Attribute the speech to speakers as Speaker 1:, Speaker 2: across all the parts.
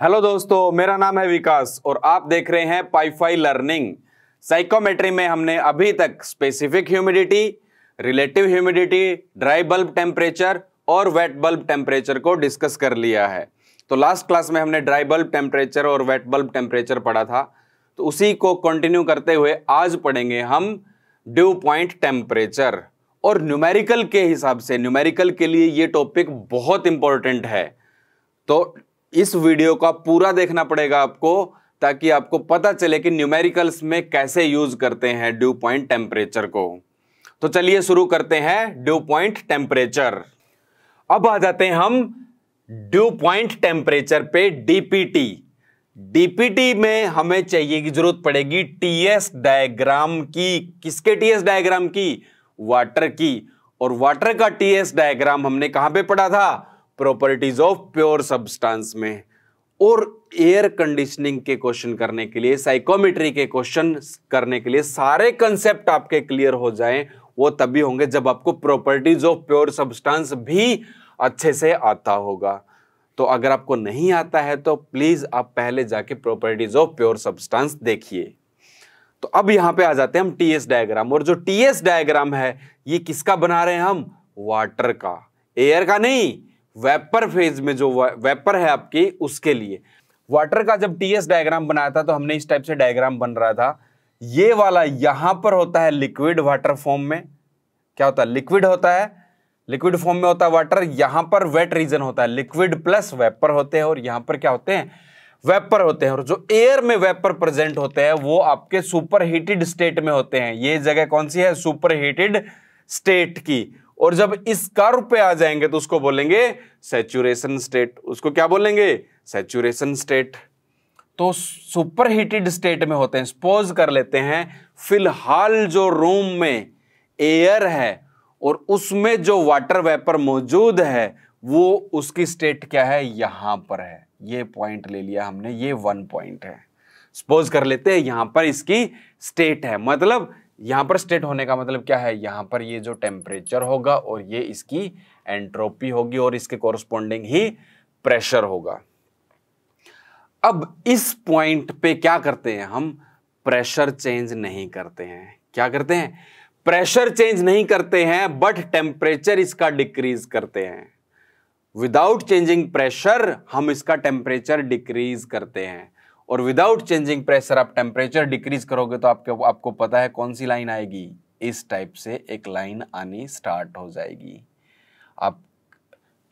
Speaker 1: hello दोस्तों मेरा नाम है विकास और आप देख रहे हैं पाईफाई लर्निंग साइकोमेट्री में हमने अभी तक specific humidity relative humidity dry bulb temperature और वेट बल्ब टेम्परेचर को डिस्कस कर लिया है तो लास्ट क्लास में हमने ड्राई बल्ब टेम्परेचर और वेट बल्ब टेम्परेचर पढ़ा था तो उसी को कंटिन्यू करते हुए आज पढ़ेंगे हम ड्यू पॉइंट टेम्परेचर और न्यूमेरिकल के हिसाब से न्यूमेरिकल के लिए ये टॉपिक बहुत इंपॉर्टेंट है तो इस वीडियो का पूरा देखना पड़ेगा आपको ताकि आपको पता चले कि न्यूमेरिकल्स में कैसे यूज करते हैं ड्यू पॉइंट टेम्परेचर को तो चलिए शुरू करते हैं ड्यू पॉइंट टेम्परेचर अब आ जाते हैं हम ड्यू पॉइंट टेम्परेचर पे डीपीटी डीपीटी में हमें चाहिए की जरूरत पड़ेगी टीएस डायग्राम की किसके टीएस डायग्राम की वाटर की और वाटर का टीएस डायग्राम हमने कहां पे पढ़ा था प्रॉपर्टीज ऑफ प्योर सब्सटेंस में और एयर कंडीशनिंग के क्वेश्चन करने के लिए साइकोमेट्री के क्वेश्चन करने के लिए सारे कंसेप्ट आपके क्लियर हो जाएं वो तभी होंगे जब आपको प्रॉपर्टीज ऑफ प्योर सब्सटेंस भी अच्छे से आता होगा तो अगर आपको नहीं आता है तो प्लीज़ आप पहले जाके प्रॉपर्टीज ऑफ प्योर सब्सटेंस देखिए तो अब यहां पे आ जाते हैं हम टी एस डायग्राम और जो टी एस डायग्राम है ये किसका बना रहे हैं हम वाटर का एयर का नहीं वेपर फेज में जो वेपर है आपकी उसके लिए वाटर का जब टीएस डायग्राम बनाया था तो हमने इस टाइप से डायग्राम बन रहा था ये वाला यहां पर होता है लिक्विड वाटर फॉर्म में क्या होता है लिक्विड होता है लिक्विड फॉर्म में होता है वाटर यहां पर वेट रीजन होता है लिक्विड प्लस वेपर होते हैं और यहां पर क्या होते हैं वेपर होते हैं और जो एयर में वेपर प्रेजेंट होते हैं वो आपके सुपर हीटेड स्टेट में होते हैं ये जगह कौन सी है सुपर हीटेड स्टेट की और जब इस कर्व पे आ जाएंगे तो उसको बोलेंगे सेचुरेशन स्टेट उसको क्या बोलेंगे सेचुरेशन स्टेट तो सुपर हीटेड स्टेट में होते हैं सपोज कर लेते हैं फिलहाल जो रूम में एयर है और उसमें जो वाटर वेपर मौजूद है वो उसकी स्टेट क्या है यहां पर है ये पॉइंट ले लिया हमने ये वन पॉइंट है सपोज कर लेते हैं यहां पर इसकी स्टेट है मतलब यहाँ पर स्टेट होने का मतलब क्या है यहाँ पर ये जो टेम्परेचर होगा और ये इसकी एंट्रोपी होगी और इसके कोरस्पोंडिंग ही प्रेशर होगा अब इस पॉइंट पे क्या करते हैं हम प्रेशर चेंज नहीं करते हैं क्या करते हैं प्रेशर चेंज नहीं करते हैं बट टेम्परेचर इसका डिक्रीज करते हैं विदाउट चेंजिंग प्रेशर हम इसका टेम्परेचर डिक्रीज करते हैं और विदाउट चेंजिंग प्रेशर आप टेम्परेचर डिक्रीज करोगे तो आपके आपको पता है कौन सी लाइन आएगी इस टाइप से एक लाइन आनी स्टार्ट हो जाएगी आप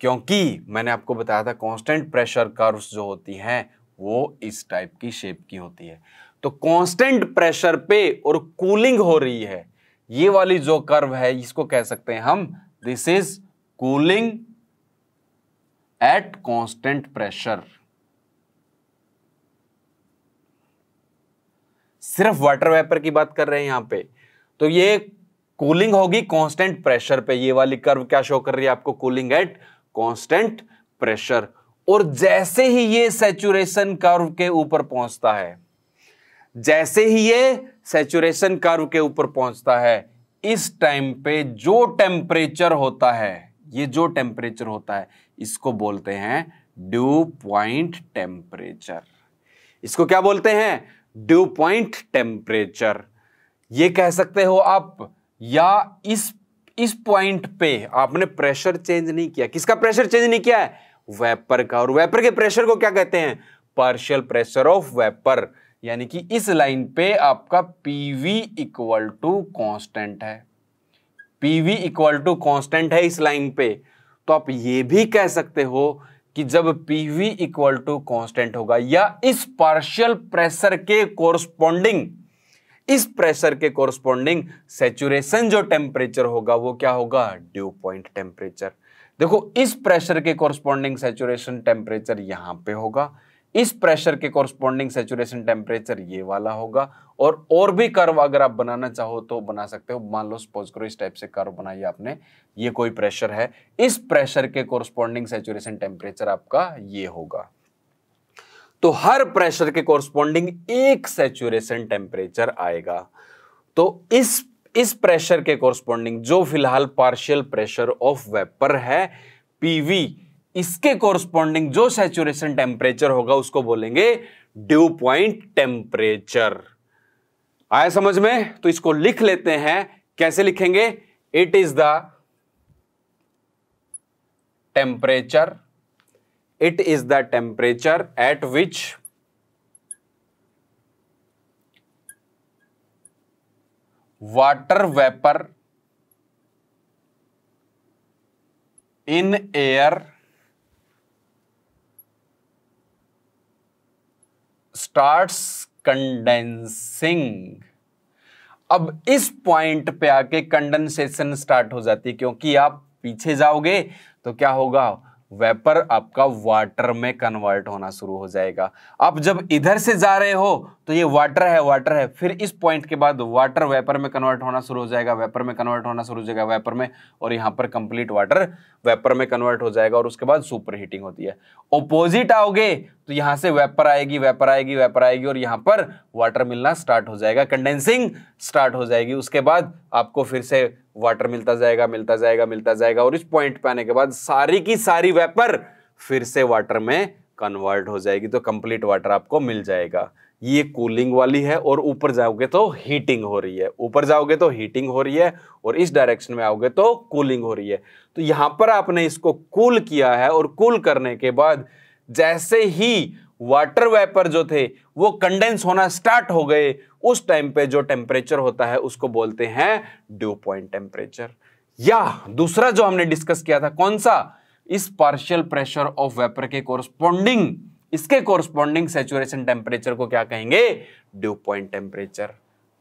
Speaker 1: क्योंकि मैंने आपको बताया था कांस्टेंट प्रेशर कर्व्स जो होती हैं वो इस टाइप की शेप की होती है तो कांस्टेंट प्रेशर पे और कूलिंग हो रही है ये वाली जो कर्व है इसको कह सकते हैं हम this is cooling at constant pressure सिर्फ वाटर वेपर की बात कर रहे हैं यहाँ पे तो ये कूलिंग होगी कांस्टेंट प्रेशर पे ये वाली कर्व क्या शो कर रही है आपको कूलिंग एट कांस्टेंट प्रेशर और जैसे ही ये सेचुरेशन कर्व के ऊपर पहुंचता है जैसे ही ये सेचुरेशन कर्व के ऊपर पहुंचता है इस टाइम पे जो टेम्परेचर होता है ये जो टेम्परेचर होता है इसको बोलते हैं ड्यू पॉइंट टेम्परेचर इसको क्या बोलते हैं ड्यू पॉइंट टेम्परेचर ये कह सकते हो आप या इस इस पॉइंट पे आपने प्रेशर चेंज नहीं किया किसका प्रेशर चेंज नहीं किया है वेपर का और वेपर के प्रेशर को क्या कहते हैं पार्शियल प्रेशर ऑफ वेपर यानी कि इस लाइन पे आपका पीवी इक्वल टू कांस्टेंट है पीवी इक्वल टू कांस्टेंट है इस लाइन पे तो आप ये भी कह सकते हो कि जब वी इक्वल टू कांस्टेंट होगा या इस पार्शियल प्रेशर के कोरस्पॉन्डिंग इस प्रेशर के कोरस्पॉन्डिंग सेचुरेशन जो टेम्परेचर होगा वो क्या होगा ड्यू पॉइंट टेम्परेचर देखो इस प्रेशर के कोरस्पॉन्डिंग सेचुरेशन टेम्परेचर यहां पे होगा इस प्रेशर के कॉरस्पॉन्डिंग सेचुरेशन टेम्परेचर ये वाला होगा और और भी कर्व अगर आप बनाना चाहो तो बना सकते हो मान लो सपोज करो इस टाइप से कर्व बनाइए आपने ये कोई प्रेशर है इस प्रेशर के कॉरस्पॉन्डिंग सेचुरेशन टेम्परेचर आपका ये होगा तो हर प्रेशर के कॉरस्पॉन्डिंग एक सेचुरेशन टेम्परेचर आएगा तो इस इस प्रेशर के कॉरस्पॉन्डिंग जो फिलहाल पार्शियल प्रेशर ऑफ वेपर है पीवी इसके कोरस्पॉन्डिंग जो सेचुरेशन टेम्परेचर होगा उसको बोलेंगे ड्यू पॉइंट टेम्परेचर आया समझ में तो इसको लिख लेते हैं कैसे लिखेंगे it is the temperature it is the temperature at which water vapour in air starts condensing अब इस पॉइंट पे आके कंडेंसेशन स्टार्ट हो जाती है क्योंकि आप पीछे जाओगे तो क्या होगा वेपर आपका वाटर में कन्वर्ट होना शुरू हो जाएगा आप जब इधर से जा रहे हो तो ये वाटर है वाटर है फिर इस पॉइंट के बाद वाटर वेपर में कन्वर्ट होना शुरू हो जाएगा वेपर में कन्वर्ट होना शुरू हो जाएगा वेपर में और यहां पर कंप्लीट वाटर वेपर में कन्वर्ट हो जाएगा और उसके बाद सुपर हीटिंग होती है ओपोजिट आओगे तो यहां से वेपर आएगी वेपर आएगी वेपर आएगी और यहां पर वाटर मिलना स्टार्ट हो जाएगा कंडेंसिंग स्टार्ट हो जाएगी उसके बाद आपको फिर से वाटर मिलता जाएगा मिलता जाएगा मिलता जाएगा और इस पॉइंट पे आने के बाद सारी की सारी वेपर फिर से वाटर में कन्वर्ट हो जाएगी तो कंप्लीट वाटर आपको मिल जाएगा ये कूलिंग वाली है और ऊपर जाओगे तो हीटिंग हो रही है ऊपर जाओगे तो हीटिंग हो रही है और इस डायरेक्शन में आओगे तो कूलिंग हो रही है तो यहां पर आपने इसको कूल cool किया है और कूल cool करने के बाद जैसे ही वाटर वेपर जो थे वो कंडेंस होना स्टार्ट हो गए उस टाइम पे जो टेम्परेचर होता है उसको बोलते हैं ड्यू पॉइंट टेम्परेचर या दूसरा जो हमने डिस्कस किया था कौन सा इस पार्शियल प्रेशर ऑफ वेपर के कोरस्पॉन्डिंग इसके कोरस्पॉन्डिंग सेचुरेशन टेम्परेचर को क्या कहेंगे ड्यू पॉइंट टेम्परेचर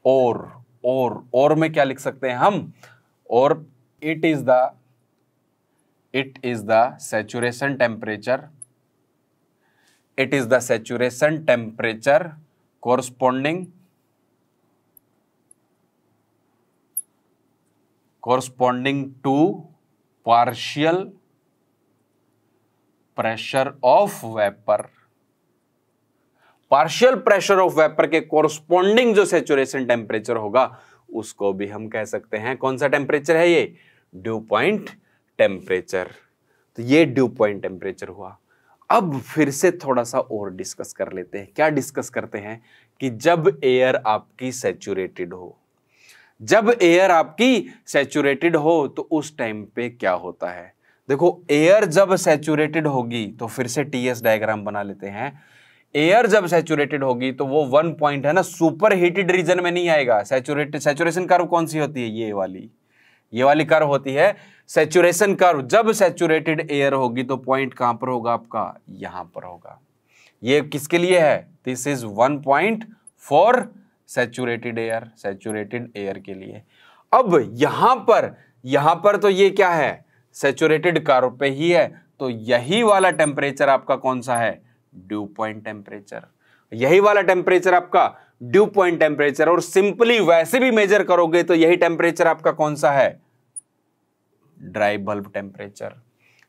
Speaker 1: और और और में क्या लिख सकते हैं हम और it is the it is the saturation temperature it is the saturation temperature corresponding corresponding to partial pressure of vapor partial pressure of vapour के कोरस्पोंडिंग जो सेचुरेशन टेम्परेचर होगा उसको भी हम कह सकते हैं कौन सा टेम्परेचर है ये ड्यू पॉइंट टेम्परेचर तो ये ड्यू पॉइंट टेम्परेचर हुआ अब फिर से थोड़ा सा और डिस्कस कर लेते हैं क्या डिस्कस करते हैं कि जब एयर आपकी सेचुरेटेड हो जब एयर आपकी सेचुरेटेड हो तो उस टाइम पे क्या होता है देखो एयर जब सेचुरेटेड होगी तो फिर से टीएस डायग्राम बना लेते हैं एयर जब सेचुरेटेड होगी तो वो वन पॉइंट है ना सुपर हीटेड रीजन में नहीं आएगा सेचुरेटेड सेचुरेशन कर्व कौन सी होती है ये वाली ये वाली कर्व होती है सेचुरेशन कर्व जब सेचुरेटेड एयर होगी तो पॉइंट कहां पर होगा आपका यहां पर होगा ये किसके लिए है this is one point for saturated air saturated air के लिए अब यहां पर यहां पर तो ये क्या है सेचुरेटेड कर्व पे ही है तो यही वाला टेम्परेचर आपका कौन सा है ड्यू पॉइंट टेम्परेचर यही वाला टेम्परेचर आपका ड्यू पॉइंट टेम्परेचर और सिंपली वैसे भी मेजर करोगे तो यही टेम्परेचर आपका कौन सा है dry bulb temperature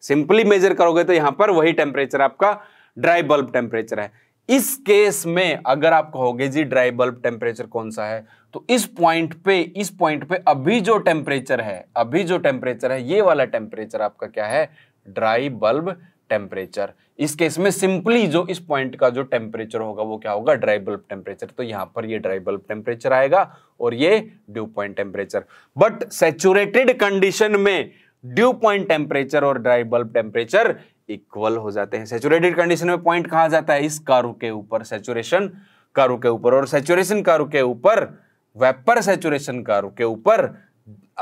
Speaker 1: simply measure करोगे तो यहां पर वही टेम्परेचर आपका ड्राई बल्ब टेम्परेचर है इस केस में अगर आप कहोगे जी ड्राई बल्ब टेम्परेचर कौन सा है तो इस पॉइंट पे इस पॉइंट पे अभी जो टेम्परेचर है अभी जो टेम्परेचर है ये वाला टेम्परेचर आपका क्या है ड्राई बल्ब टेम्परेचर इस केस में सिंपली जो इस पॉइंट का जो टेम्परेचर होगा वो क्या होगा ड्राई बल्ब टेम्परेचर तो यहां पर ये ड्राई बल्ब टेम्परेचर आएगा और ये dew point temperature but saturated condition में ड्यू पॉइंट टेम्परेचर और ड्राई बल्ब टेम्परेचर इक्वल हो जाते हैं सेचुरेटेड कंडीशन में पॉइंट कहा जाता है इस कारू के ऊपर सेचुरेशन कारू के ऊपर और सेचुरेशन कारू के ऊपर वेपर सेचुरेशन कारू के ऊपर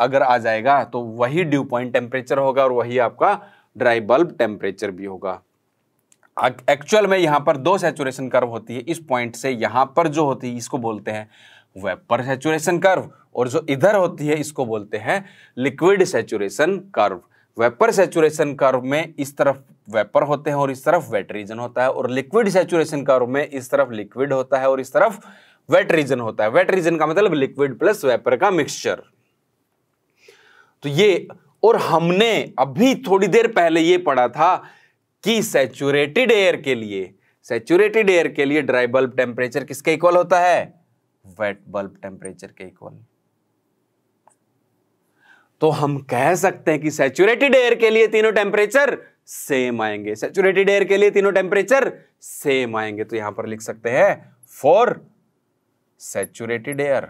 Speaker 1: अगर आ जाएगा तो वही ड्यू पॉइंट टेम्परेचर होगा और वही आपका ड्राई बल्ब टेम्परेचर भी होगा एक्चुअल में यहाँ पर दो सेचुरेशन कर्व होती है इस पॉइंट से यहाँ पर जो होती है इसको बोलते हैं वेपर सेचुरेशन कर्व और जो इधर होती है इसको बोलते हैं liquid saturation curve vapour saturation curve में इस तरफ वेपर होते हैं और इस तरफ वेट रीजन होता है और लिक्विड सेचुरेशन कर्व में इस तरफ लिक्विड होता है और इस तरफ वेट रीजन होता है वेट रीजन का मतलब लिक्विड प्लस वेपर का मिक्सचर तो ये और हमने अभी थोड़ी देर पहले ये पढ़ा था कि सेचुरेटेड एयर के लिए सेचुरेटेड एयर के लिए ड्राई बल्ब टेम्परेचर किसके इक्वल होता है वेट बल्ब टेम्परेचर के इक्वल तो हम कह सकते हैं कि सेचुरेटेड एयर के लिए तीनों टेम्परेचर सेम आएंगे सेचुरेटेड एयर के लिए तीनों टेम्परेचर सेम आएंगे तो यहां पर लिख सकते हैं for saturated air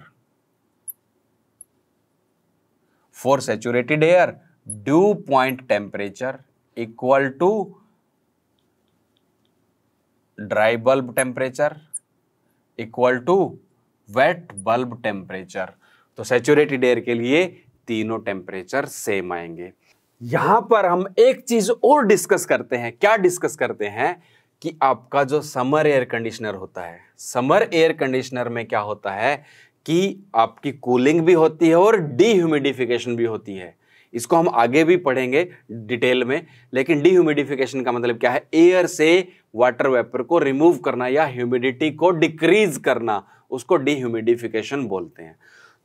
Speaker 1: for saturated air dew point temperature equal to dry bulb temperature equal to wet bulb temperature तो सेचुरेटेड एयर के लिए तीनों टेम्परेचर सेम आएंगे यहां पर हम एक चीज और डिस्कस करते हैं क्या डिस्कस करते हैं कि आपका जो समर एयर कंडीशनर होता है समर एयर कंडीशनर में क्या होता है कि आपकी कूलिंग भी होती है और डीह्यूमिडिफिकेशन भी होती है इसको हम आगे भी पढ़ेंगे डिटेल में लेकिन डिह्यूमिडिफिकेशन का मतलब क्या है एयर से वाटर वेपर को रिमूव करना या ह्यूमिडिटी को डिक्रीज करना उसको डिह्यूमिडिफिकेशन बोलते हैं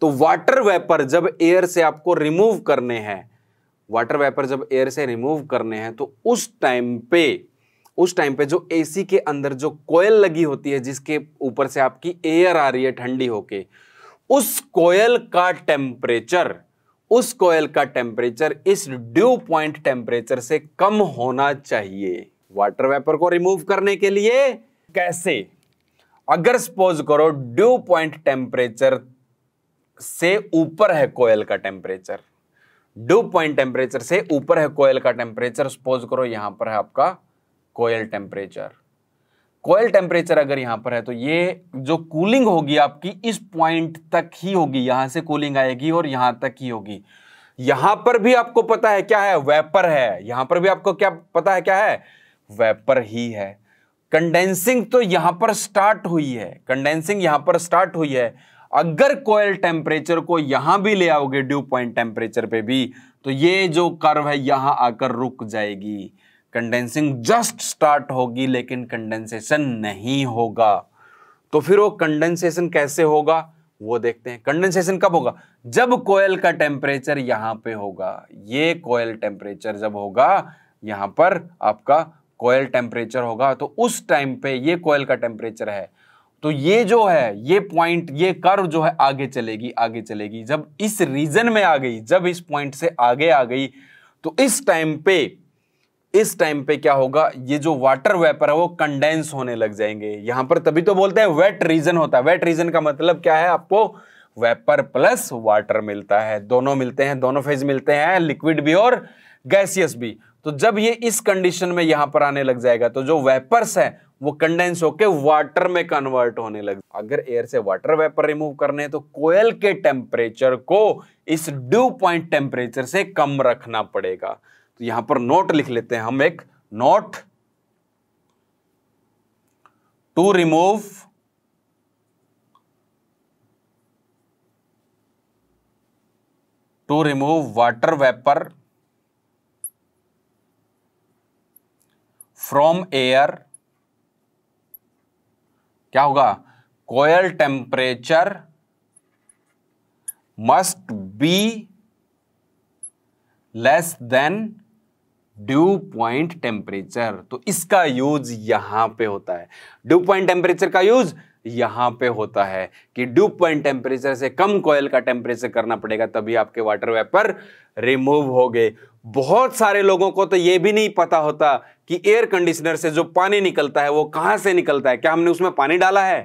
Speaker 1: तो वाटर वेपर जब एयर से आपको रिमूव करने हैं वाटर वेपर जब एयर से रिमूव करने हैं तो उस टाइम पे उस टाइम पे जो एसी के अंदर जो कोयल लगी होती है जिसके ऊपर से आपकी एयर आ रही है ठंडी होके उस कोयल का टेम्परेचर उस कोयल का टेम्परेचर इस ड्यू पॉइंट टेम्परेचर से कम होना चाहिए वाटर वेपर को रिमूव करने के लिए कैसे अगर सपोज करो ड्यू पॉइंट टेम्परेचर से ऊपर है कोयल का टेम्परेचर ड्यू पॉइंट टेम्परेचर से ऊपर है कोयल का टेम्परेचर सपोज करो यहां पर है आपका कोयल टेम्परेचर कोयल टेम्परेचर अगर यहाँ पर है तो ये जो कूलिंग होगी आपकी इस पॉइंट तक ही होगी यहाँ से कूलिंग आएगी और यहाँ तक ही होगी यहाँ पर भी आपको पता है क्या है वेपर है यहाँ पर भी आपको क्या पता है क्या है वेपर ही है कंडेंसिंग तो यहाँ पर स्टार्ट हुई है कंडेंसिंग यहाँ पर स्टार्ट हुई है अगर कोयल टेम्परेचर को यहां भी ले आओगे ड्यू पॉइंट टेम्परेचर पे भी तो ये जो कर्व है यहां आकर रुक जाएगी कंडेंसिंग जस्ट स्टार्ट होगी लेकिन कंडेंसेशन नहीं होगा तो फिर वो कंडेंसेशन कैसे होगा वो देखते हैं कंडेंसेशन कब होगा जब कोयल का टेम्परेचर यहाँ पे होगा ये कोयल टेम्परेचर जब होगा यहां पर आपका कोयल टेम्परेचर होगा तो उस टाइम पे ये कोयल का टेम्परेचर है तो ये जो है ये पॉइंट ये कर्व जो है आगे चलेगी आगे चलेगी जब इस रीजन में आ गई जब इस पॉइंट से आगे आ गई तो इस टाइम पे इस टाइम पे क्या होगा ये जो वाटर वेपर है वो कंडेंस होने लग जाएंगे यहां पर तभी तो बोलते हैं वेट रीजन होता है वेट रीजन का मतलब क्या है आपको वेपर प्लस वाटर मिलता है दोनों मिलते हैं दोनों फेज मिलते हैं लिक्विड भी और गैसियस भी तो जब ये इस कंडीशन में यहां पर आने लग जाएगा तो जो वेपर्स है वो कंडेंस होकर वाटर में कन्वर्ट होने लग अगर एयर से वाटर वेपर रिमूव करने हैं तो कोयल के टेम्परेचर को इस ड्यू पॉइंट टेम्परेचर से कम रखना पड़ेगा तो यहां पर नोट लिख लेते हैं हम एक note to remove to remove water vapour from air क्या होगा coil temperature must be less than dew point temperature तो इसका यूज यहां पे होता है ड्यू पॉइंट टेम्परेचर का यूज यहां पे होता है कि ड्यू पॉइंट टेम्परेचर से कम कोयल का टेम्परेचर करना पड़ेगा तभी आपके वाटर वेपर रिमूव हो गए बहुत सारे लोगों को तो यह भी नहीं पता होता कि एयर कंडीशनर से जो पानी निकलता है वो कहाँ से निकलता है क्या हमने उसमें पानी डाला है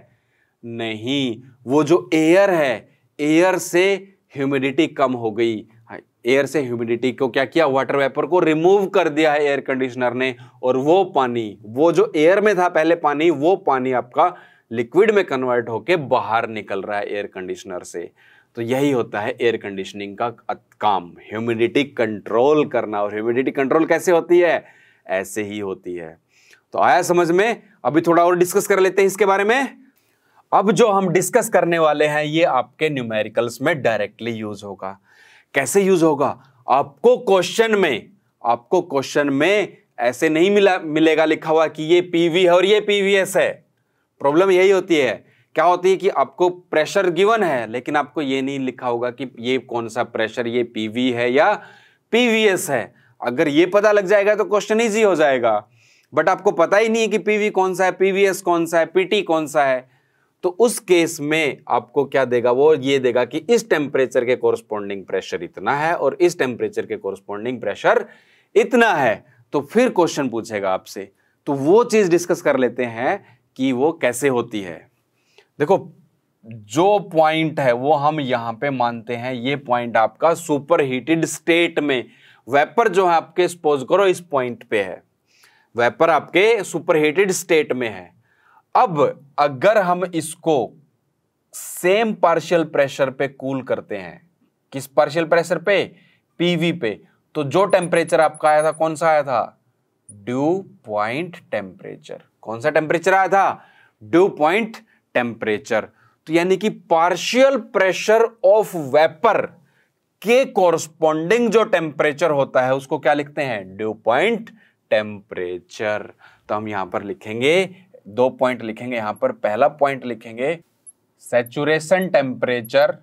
Speaker 1: नहीं वो जो एयर है एयर से ह्यूमिडिटी कम हो गई एयर से ह्यूमिडिटी को क्या किया वाटर वेपर को रिमूव कर दिया है एयर कंडीशनर ने और वो पानी वो जो एयर में था पहले पानी वो पानी आपका लिक्विड में कन्वर्ट होके बाहर निकल रहा है एयर कंडीशनर से तो यही होता है एयर कंडीशनिंग का काम ह्यूमिडिटी कंट्रोल करना और ह्यूमिडिटी कंट्रोल कैसे होती है ऐसे ही होती है तो आया समझ में अभी थोड़ा और डिस्कस कर लेते हैं इसके बारे में अब जो हम डिस्कस करने वाले हैं ये आपके न्यूमेरिकल्स में डायरेक्टली यूज होगा कैसे यूज होगा आपको क्वेश्चन में आपको क्वेश्चन में ऐसे नहीं मिला मिलेगा लिखा हुआ कि ये पीवी है और ये पीवीएस है प्रॉब्लम यही होती है क्या होती है कि आपको प्रेशर गिवन है लेकिन आपको ये नहीं लिखा होगा कि ये कौन सा प्रेशर ये पीवी है या पीवीएस है अगर ये पता लग जाएगा तो क्वेश्चन ईजी हो जाएगा बट आपको पता ही नहीं है कि पीवी कौन सा है पीवीएस कौन सा है पीटी कौन सा है तो उस केस में आपको क्या देगा वो ये देगा कि इस टेम्परेचर के कोरस्पॉन्डिंग प्रेशर इतना है और इस टेम्परेचर के कोरस्पॉन्डिंग प्रेशर इतना है तो फिर क्वेश्चन पूछेगा आपसे तो वो चीज़ डिस्कस कर लेते हैं कि वो कैसे होती है देखो जो पॉइंट है वो हम यहां पे मानते हैं ये पॉइंट आपका सुपर हीटेड स्टेट में वेपर जो है आपके सपोज करो इस पॉइंट पे है वेपर आपके सुपर हीटेड स्टेट में है अब अगर हम इसको सेम पार्शियल प्रेशर पे कूल करते हैं किस पार्शियल प्रेशर पे पीवी पे तो जो टेम्परेचर आपका आया था कौन सा आया था ड्यू पॉइंट टेम्परेचर कौन सा टेम्परेचर आया था ड्यू पॉइंट टेम्परेचर तो यानी कि पार्शियल प्रेशर ऑफ वेपर के कॉरस्पॉन्डिंग जो टेम्परेचर होता है उसको क्या लिखते हैं ड्यू पॉइंट टेम्परेचर तो हम यहां पर लिखेंगे दो पॉइंट लिखेंगे यहां पर पहला पॉइंट लिखेंगे saturation temperature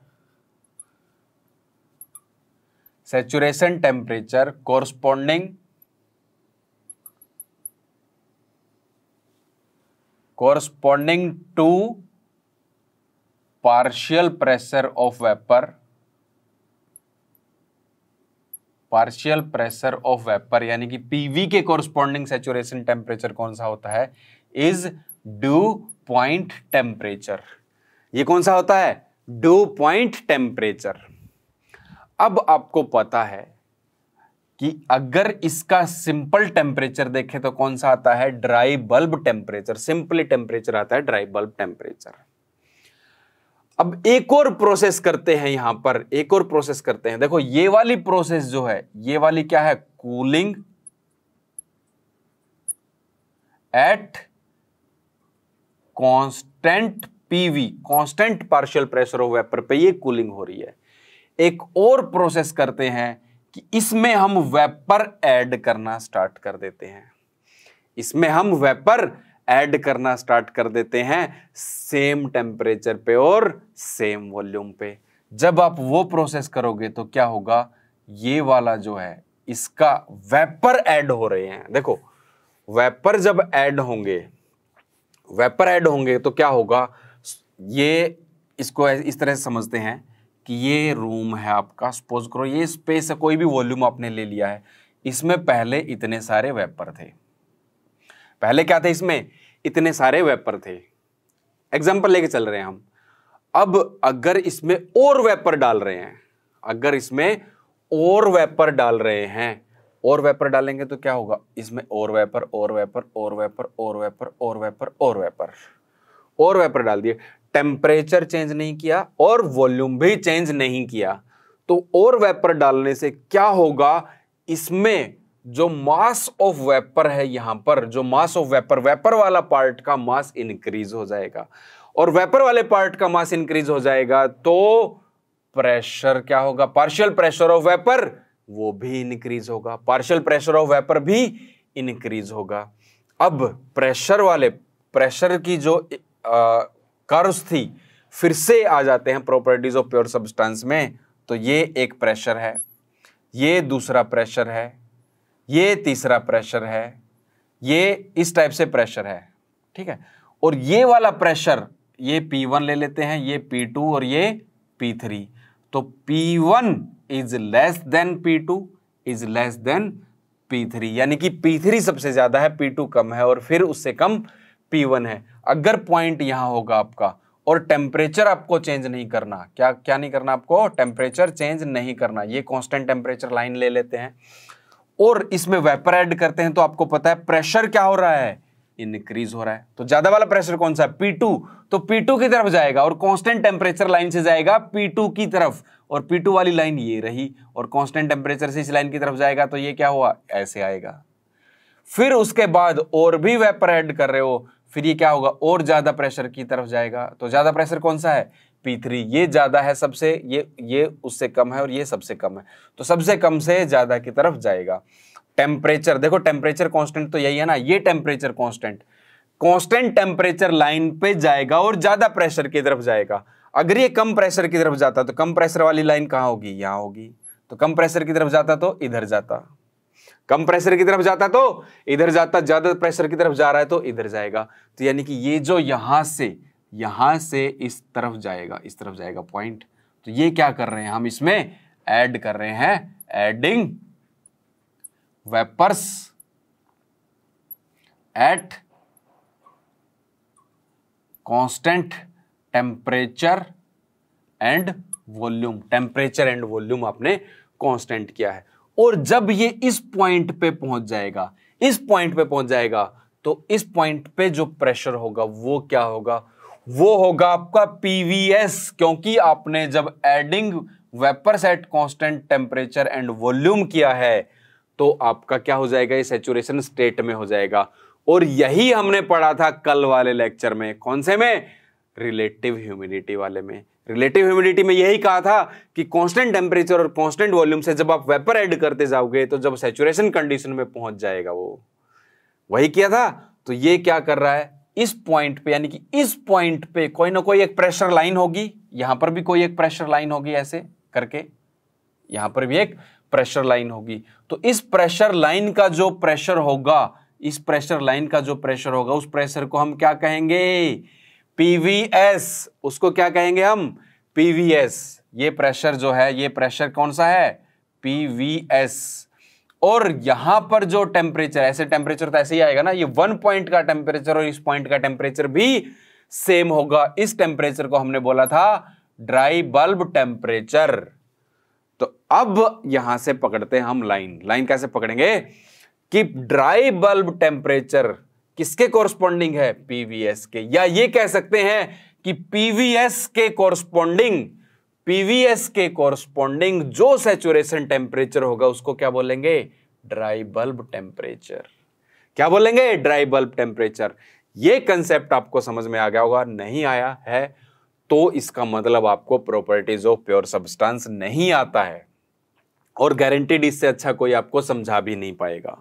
Speaker 1: saturation temperature corresponding corresponding to partial pressure of vapour partial pressure of vapour यानी कि पीवी के कोरस्पोंडिंग सेचुरेशन टेम्परेचर कौन सा होता है इज ड्यू पॉइंट टेम्परेचर ये कौन सा होता है ड्यू पॉइंट टेम्परेचर अब आपको पता है कि अगर इसका सिंपल टेम्परेचर देखें तो कौन सा आता है dry bulb temperature simply temperature आता है ड्राई बल्ब टेम्परेचर अब एक और प्रोसेस करते हैं यहां पर एक और प्रोसेस करते हैं देखो ये वाली प्रोसेस जो है ये वाली क्या है cooling at constant PV constant partial pressure of vapour पे ये कूलिंग हो रही है एक और प्रोसेस करते हैं कि इसमें हम वेपर ऐड करना स्टार्ट कर देते हैं इसमें हम वेपर ऐड करना स्टार्ट कर देते हैं सेम टेम्परेचर पे और सेम वॉल्यूम पे जब आप वो प्रोसेस करोगे तो क्या होगा ये वाला जो है इसका वेपर ऐड हो रहे हैं देखो वेपर जब ऐड होंगे वेपर ऐड होंगे तो क्या होगा ये इसको इस तरह से समझते हैं कि ये रूम है आपका सपोज करो ये स्पेस है कोई भी वॉल्यूम आपने ले लिया है इसमें पहले इतने सारे वेपर थे पहले क्या थे इसमें इतने सारे वेपर थे एग्जाम्पल लेके चल रहे हैं हम अब अगर इसमें और वेपर डाल रहे हैं अगर इसमें और वेपर डाल रहे हैं और वेपर डालेंगे तो क्या होगा इसमें और वेपर और वेपर और वेपर और वेपर और वेपर और वेपर और वेपर डाल दिए टेम्परेचर चेंज नहीं किया और वॉल्यूम भी चेंज नहीं किया तो और वेपर डालने से क्या होगा इसमें जो मास ऑफ वेपर है यहां पर जो मास ऑफ वेपर वेपर वाला पार्ट का मास इंक्रीज हो जाएगा और वेपर वाले पार्ट का मास इंक्रीज हो जाएगा तो प्रेशर क्या होगा पार्शियल प्रेशर ऑफ वेपर वो भी इंक्रीज होगा पार्शियल प्रेशर ऑफ वेपर भी इंक्रीज होगा अब प्रेशर वाले प्रेशर की जो कर्व थी फिर से आ जाते हैं प्रॉपर्टीज ऑफ प्योर सब्सटेंस में तो ये एक प्रेशर है ये दूसरा प्रेशर है ये तीसरा प्रेशर है ये इस टाइप से प्रेशर है ठीक है और ये वाला प्रेशर ये P1 ले लेते हैं ये P2 और ये P3 तो P1 is less than P two is less than P three यानी कि पी थ्री सबसे ज़्यादा है पी टू कम है और फिर उससे कम पी वन है अगर पॉइंट यहां होगा आपका और टेम्परेचर आपको चेंज नहीं करना क्या क्या नहीं करना आपको टेम्परेचर चेंज नहीं करना ये कांस्टेंट टेम्परेचर लाइन ले लेते हैं और इसमें वेपर ऐड करते हैं तो आपको पता है प्रेशर क्या हो रहा है इनक्रीज हो रहा है तो ज्यादा वाला प्रेशर कौन सा है पी तो पी टू की तरफ जाएगा और कॉन्स्टेंट टेम्परेचर लाइन से जाएगा पी टू की तरफ और P2 वाली लाइन ये रही और कांस्टेंट टेम्परेचर से इस लाइन की तरफ जाएगा तो ये क्या हुआ ऐसे आएगा फिर उसके बाद और भी वेपर ऐड कर रहे हो फिर ये क्या होगा और ज़्यादा प्रेशर की तरफ जाएगा तो ज़्यादा प्रेशर कौन सा है P3 ये ज़्यादा है सबसे ये ये उससे कम है और ये सबसे कम है तो सबसे कम से ज़्यादा की तरफ जाएगा टेम्परेचर देखो टेम्परेचर कॉन्स्टेंट तो यही है ना ये temperature constant constant temperature line पे जाएगा और ज़्यादा प्रेशर की तरफ जाएगा अगर ये कम प्रेशर की तरफ जाता तो कम प्रेशर वाली लाइन कहाँ होगी यहाँ होगी तो कम प्रेशर की तरफ जाता तो इधर जाता कम प्रेशर की तरफ जाता तो इधर जाता ज्यादा प्रेशर की तरफ जा रहा है तो इधर जाएगा तो यानी कि ये जो यहां से यहां से इस तरफ जाएगा इस तरफ जाएगा पॉइंट तो ये क्या कर रहे हैं हम इसमें ऐड कर रहे हैं adding vapours at constant temperature and volume temperature and volume आपने कांस्टेंट किया है और जब ये इस पॉइंट पे पहुंच जाएगा इस पॉइंट पे पहुंच जाएगा तो इस पॉइंट पे जो प्रेशर होगा वो क्या होगा वो होगा आपका पीवीएस क्योंकि आपने जब adding vapour set constant temperature and volume किया है तो आपका क्या हो जाएगा ये सेचुरेशन स्टेट में हो जाएगा और यही हमने पढ़ा था कल वाले लेक्चर में कौन से में रिलेटिव ह्यूमिडिटी वाले में रिलेटिव ह्यूमिडिटी में यही कहा था कि कांस्टेंट टेम्परेचर और कांस्टेंट वॉल्यूम से जब आप वेपर ऐड करते जाओगे तो जब सेचुरेशन कंडीशन में पहुंच जाएगा वो वही किया था तो ये क्या कर रहा है इस पॉइंट पे यानी कि इस पॉइंट पे कोई ना कोई एक प्रेशर लाइन होगी यहां पर भी कोई एक प्रेशर लाइन होगी ऐसे करके यहां पर भी एक प्रेशर लाइन होगी तो इस प्रेशर लाइन का जो प्रेशर होगा इस प्रेशर लाइन का जो प्रेशर होगा उस प्रेशर को हम क्या कहेंगे पीवीएस उसको क्या कहेंगे हम पीवीएस ये प्रेशर जो है ये प्रेशर कौन सा है पीवीएस और यहां पर जो टेम्परेचर ऐसे टेम्परेचर तो ऐसे ही आएगा ना ये वन पॉइंट का टेम्परेचर और इस पॉइंट का टेम्परेचर भी सेम होगा इस टेम्परेचर को हमने बोला था ड्राई बल्ब टेम्परेचर तो अब यहां से पकड़ते हैं हम लाइन लाइन कैसे पकड़ेंगे कि ड्राई बल्ब टेम्परेचर किसके कॉरस्पॉन्डिंग है पीवीएस के या ये कह सकते हैं कि पीवीएस के कॉरस्पॉन्डिंग पीवीएस के कॉरस्पॉन्डिंग जो सेचुरेशन टेम्परेचर होगा उसको क्या बोलेंगे ड्राई बल्ब टेम्परेचर क्या बोलेंगे ड्राई बल्ब टेम्परेचर ये कंसेप्ट आपको समझ में आ गया होगा नहीं आया है तो इसका मतलब आपको प्रॉपर्टीज ऑफ प्योर सब्सटेंस नहीं आता है और गारंटेड इससे अच्छा कोई आपको समझा भी नहीं पाएगा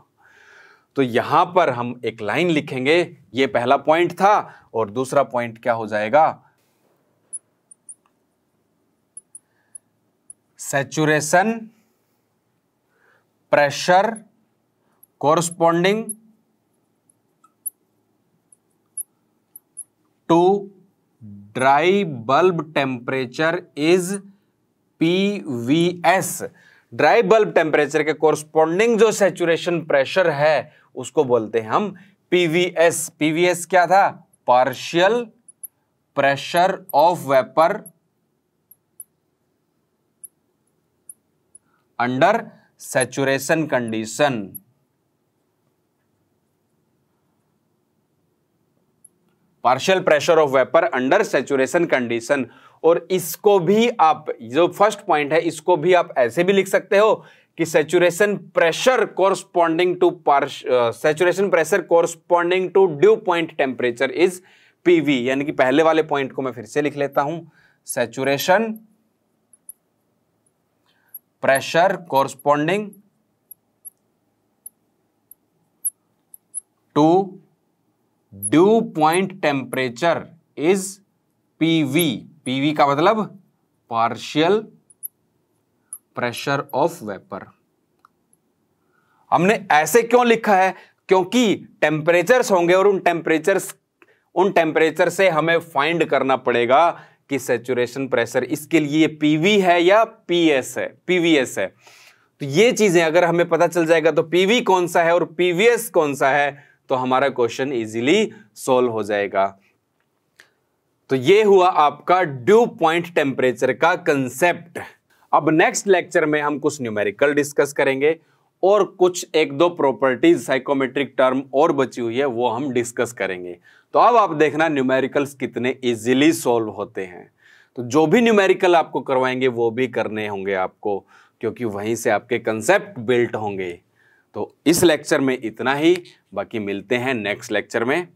Speaker 1: तो यहां पर हम एक लाइन लिखेंगे ये पहला पॉइंट था और दूसरा पॉइंट क्या हो जाएगा saturation pressure corresponding to dry bulb temperature is P V S dry bulb temperature के कोरस्पॉन्डिंग जो सेचुरेशन प्रेशर है उसको बोलते हैं हम पीवीएस पीवीएस क्या था partial pressure of vapour under saturation condition partial pressure of vapour under saturation condition और इसको भी आप जो फर्स्ट पॉइंट है इसको भी आप ऐसे भी लिख सकते हो कि saturation pressure corresponding to partial saturation pressure corresponding to dew point temperature is PV यानी कि पहले वाले पॉइंट को मैं फिर से लिख लेता हूं saturation pressure corresponding to dew point temperature is PV PV का मतलब पार्शियल प्रेशर ऑफ वेपर हमने ऐसे क्यों लिखा है क्योंकि टेम्परेचर्स होंगे और उन टेम्परेचर्स उन टेम्परेचर से हमें फाइंड करना पड़ेगा कि सेचुरेशन प्रेशर इसके लिए पीवी है या पीएस है पीवीएस है तो ये चीजें अगर हमें पता चल जाएगा तो पीवी कौन सा है और पीवीएस कौन सा है तो हमारा क्वेश्चन इजीली सॉल्व हो जाएगा तो ये हुआ आपका ड्यू पॉइंट टेम्परेचर का कंसेप्ट अब नेक्स्ट लेक्चर में हम कुछ न्यूमेरिकल डिस्कस करेंगे और कुछ एक दो प्रॉपर्टीज साइकोमेट्रिक टर्म और बची हुई है वो हम डिस्कस करेंगे तो अब आप देखना न्यूमेरिकल्स कितने इजीली सॉल्व होते हैं तो जो भी न्यूमेरिकल आपको करवाएंगे वो भी करने होंगे आपको क्योंकि वहीं से आपके कंसेप्ट बिल्ट होंगे तो इस लेक्चर में इतना ही बाकी मिलते हैं नेक्स्ट लेक्चर में